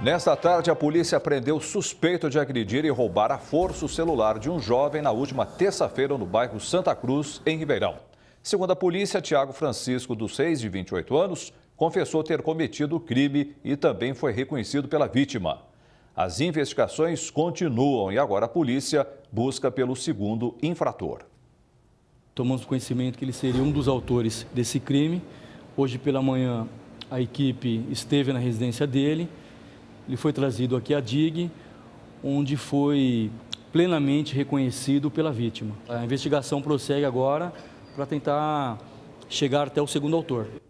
Nesta tarde, a polícia prendeu suspeito de agredir e roubar à força o celular de um jovem na última terça-feira no bairro Santa Cruz, em Ribeirão. Segundo a polícia, Tiago Francisco dos seis de 28 anos, confessou ter cometido o crime e também foi reconhecido pela vítima. As investigações continuam e agora a polícia busca pelo segundo infrator. Tomamos conhecimento que ele seria um dos autores desse crime. Hoje pela manhã, a equipe esteve na residência dele ele foi trazido aqui à DIG, onde foi plenamente reconhecido pela vítima. A investigação prossegue agora para tentar chegar até o segundo autor.